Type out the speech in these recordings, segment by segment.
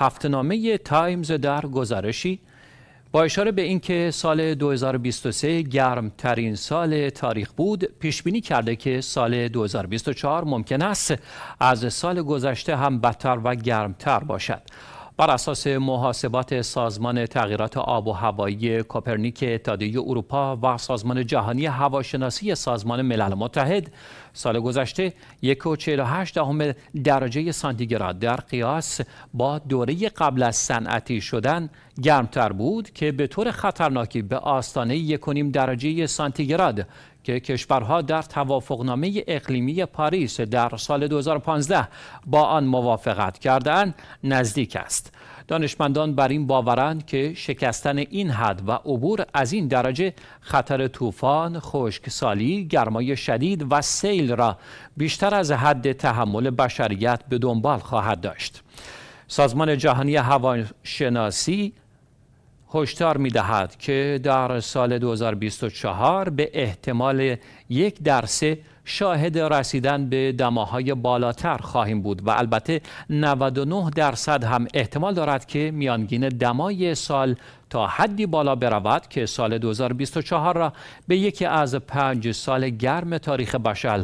هفتنامه تایمز در گزارشی با اشاره به اینکه سال 2023 گرمترین سال تاریخ بود پیش بینی کرده که سال 2024 ممکن است از سال گذشته هم بدتر و گرمتر باشد بر اساس محاسبات سازمان تغییرات آب و هوایی کوپرنیک اتحادیه اروپا و سازمان جهانی هواشناسی سازمان ملل متحد سال گذشته 1.48 درجه سانتیگراد در قیاس با دوره قبل از صنعتی شدن گرمتر بود که به طور خطرناکی به آستانه 1.5 درجه سانتیگراد که کشورها در توافقنامه اقلیمی پاریس در سال 2015 با آن موافقت کردند نزدیک است. دانشمندان بر این باورند که شکستن این حد و عبور از این درجه خطر طوفان، خشکسالی، گرمای شدید و سیل را بیشتر از حد تحمل بشریت به دنبال خواهد داشت. سازمان جهانی هواشناسی هشدار می دهد که در سال 2024 به احتمال یک درسه شاهد رسیدن به دماهای بالاتر خواهیم بود و البته 99 درصد هم احتمال دارد که میانگین دمای سال تا حدی بالا برود که سال 2024 را به یکی از پنج سال گرم تاریخ بشل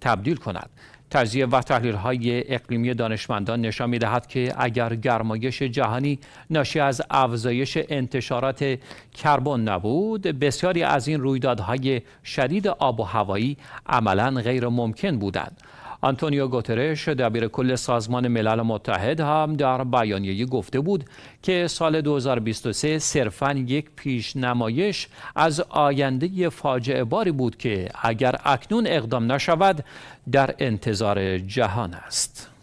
تبدیل کند تجزیه و تحلیل های اقلیمی دانشمندان نشان می دهد که اگر گرمایش جهانی ناشی از افزایش انتشارات کربن نبود بسیاری از این رویدادهای شدید آب و هوایی عملا غیر ممکن بودند آنتونیو گوترش دبیر کل سازمان ملل متحد هم در بیانیه گفته بود که سال 2023 صرفا یک پیش نمایش از آینده فاجعه باری بود که اگر اکنون اقدام نشود در انتظار جهان است.